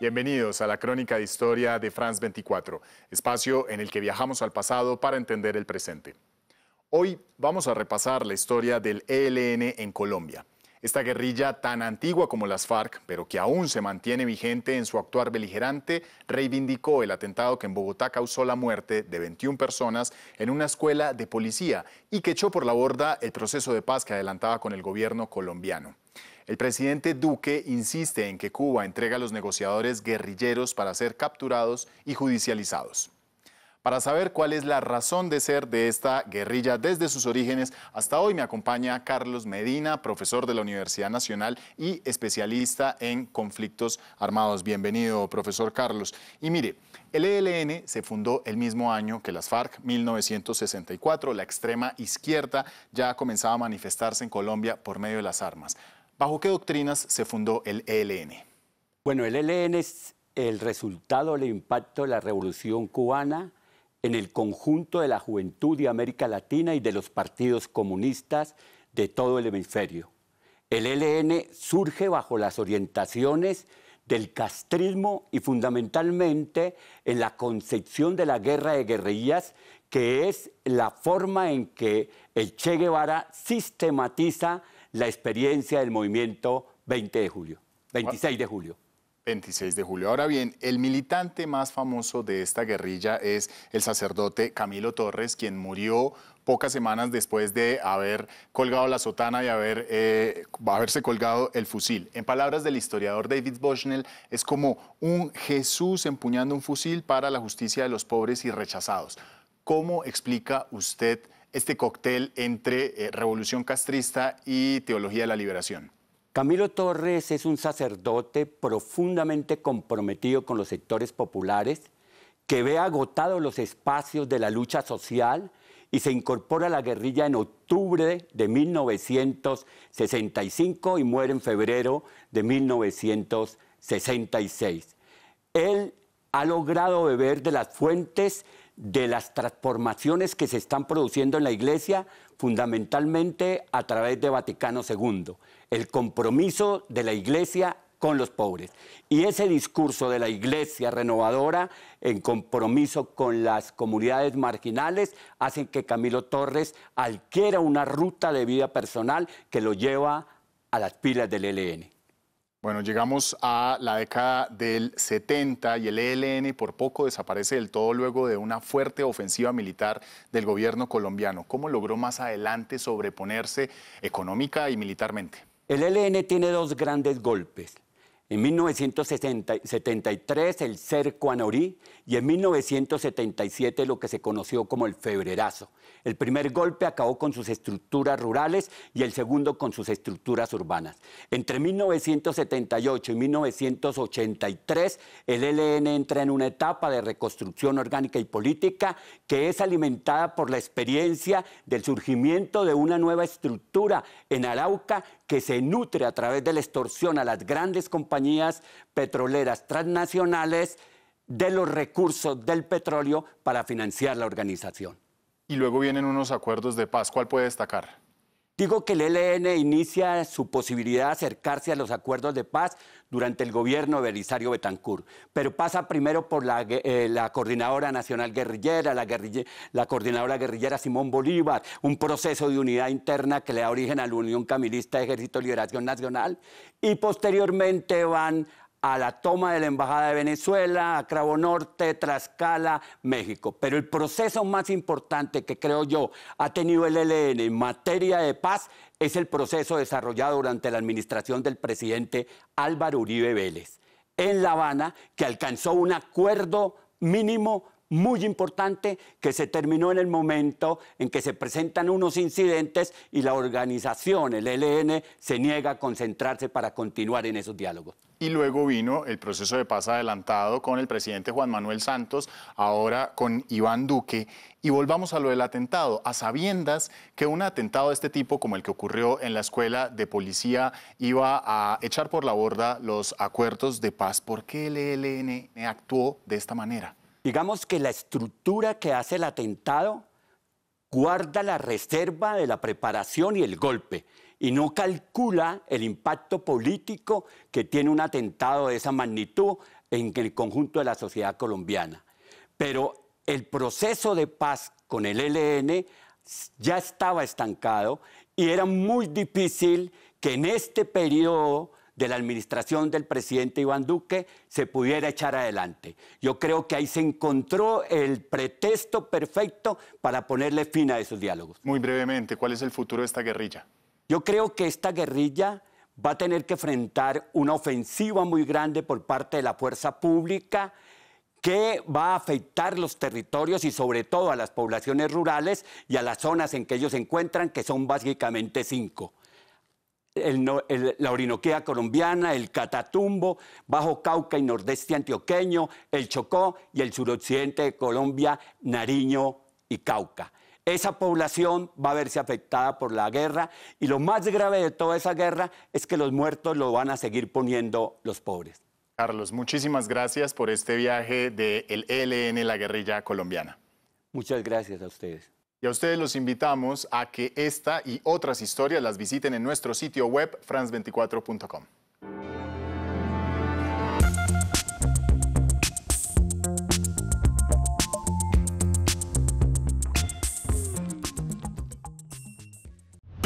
Bienvenidos a la crónica de historia de France 24, espacio en el que viajamos al pasado para entender el presente. Hoy vamos a repasar la historia del ELN en Colombia. Esta guerrilla tan antigua como las FARC, pero que aún se mantiene vigente en su actuar beligerante, reivindicó el atentado que en Bogotá causó la muerte de 21 personas en una escuela de policía y que echó por la borda el proceso de paz que adelantaba con el gobierno colombiano. El presidente Duque insiste en que Cuba entrega a los negociadores guerrilleros para ser capturados y judicializados. Para saber cuál es la razón de ser de esta guerrilla desde sus orígenes, hasta hoy me acompaña Carlos Medina, profesor de la Universidad Nacional y especialista en conflictos armados. Bienvenido, profesor Carlos. Y mire, el ELN se fundó el mismo año que las FARC, 1964. La extrema izquierda ya comenzaba a manifestarse en Colombia por medio de las armas. ¿Bajo qué doctrinas se fundó el ELN? Bueno, el ELN es el resultado del impacto de la Revolución cubana en el conjunto de la juventud de América Latina y de los partidos comunistas de todo el hemisferio. El ELN surge bajo las orientaciones del castrismo y fundamentalmente en la concepción de la guerra de guerrillas, que es la forma en que el Che Guevara sistematiza la experiencia del movimiento 20 de julio, 26 de julio. 26 de julio. Ahora bien, el militante más famoso de esta guerrilla es el sacerdote Camilo Torres, quien murió pocas semanas después de haber colgado la sotana y haber, eh, haberse colgado el fusil. En palabras del historiador David Bushnell, es como un Jesús empuñando un fusil para la justicia de los pobres y rechazados. ¿Cómo explica usted este cóctel entre eh, revolución castrista y teología de la liberación? Camilo Torres es un sacerdote profundamente comprometido con los sectores populares, que ve agotados los espacios de la lucha social y se incorpora a la guerrilla en octubre de 1965 y muere en febrero de 1966. Él ha logrado beber de las fuentes de las transformaciones que se están produciendo en la Iglesia, fundamentalmente a través de Vaticano II, el compromiso de la Iglesia con los pobres. Y ese discurso de la Iglesia renovadora en compromiso con las comunidades marginales hacen que Camilo Torres adquiera una ruta de vida personal que lo lleva a las pilas del ELN. Bueno, llegamos a la década del 70 y el ELN por poco desaparece del todo luego de una fuerte ofensiva militar del gobierno colombiano. ¿Cómo logró más adelante sobreponerse económica y militarmente? El ELN tiene dos grandes golpes. En 1973 el cerco anorí y en 1977 lo que se conoció como el febrerazo. El primer golpe acabó con sus estructuras rurales y el segundo con sus estructuras urbanas. Entre 1978 y 1983 el e LN entra en una etapa de reconstrucción orgánica y política que es alimentada por la experiencia del surgimiento de una nueva estructura en Arauca que se nutre a través de la extorsión a las grandes compañías petroleras transnacionales de los recursos del petróleo para financiar la organización. Y luego vienen unos acuerdos de paz. ¿Cuál puede destacar? Digo que el ELN inicia su posibilidad de acercarse a los acuerdos de paz durante el gobierno de Belisario Betancourt, pero pasa primero por la, eh, Coordinadora Nacional Guerrillera, la, Coordinadora Guerrillera Simón Bolívar, un proceso de unidad interna que le da origen a la Unión Camilista Ejército de Liberación Nacional, y posteriormente van a la toma de la Embajada de Venezuela, a Cravo Norte, Trascala, México. Pero el proceso más importante que creo yo ha tenido el ELN en materia de paz es el proceso desarrollado durante la administración del presidente Álvaro Uribe Vélez en La Habana, que alcanzó un acuerdo mínimo muy importante que se terminó en el momento en que se presentan unos incidentes y la organización, el ELN, se niega a concentrarse para continuar en esos diálogos. Y luego vino el proceso de paz adelantado con el presidente Juan Manuel Santos, ahora con Iván Duque. Y volvamos a lo del atentado, a sabiendas que un atentado de este tipo, como el que ocurrió en la escuela de policía, iba a echar por la borda los acuerdos de paz. ¿Por qué el ELN actuó de esta manera? digamos que la estructura que hace el atentado guarda la reserva de la preparación y el golpe y no calcula el impacto político que tiene un atentado de esa magnitud en el conjunto de la sociedad colombiana. Pero el proceso de paz con el ELN ya estaba estancado y era muy difícil que en este periodo de la administración del presidente Iván Duque se pudiera echar adelante. Yo creo que ahí se encontró el pretexto perfecto para ponerle fin a esos diálogos. Muy brevemente, ¿cuál es el futuro de esta guerrilla? Yo creo que esta guerrilla va a tener que enfrentar una ofensiva muy grande por parte de la fuerza pública que va a afectar los territorios y sobre todo a las poblaciones rurales y a las zonas en que ellos se encuentran, que son básicamente cinco la Orinoquía colombiana, el Catatumbo, Bajo Cauca y Nordeste Antioqueño, el Chocó y el suroccidente de Colombia, Nariño y Cauca. Esa población va a verse afectada por la guerra y lo más grave de toda esa guerra es que los muertos lo van a seguir poniendo los pobres. Carlos, muchísimas gracias por este viaje del ELN, la guerrilla colombiana. Muchas gracias a ustedes. Y a ustedes los invitamos a que esta y otras historias las visiten en nuestro sitio web france24.com.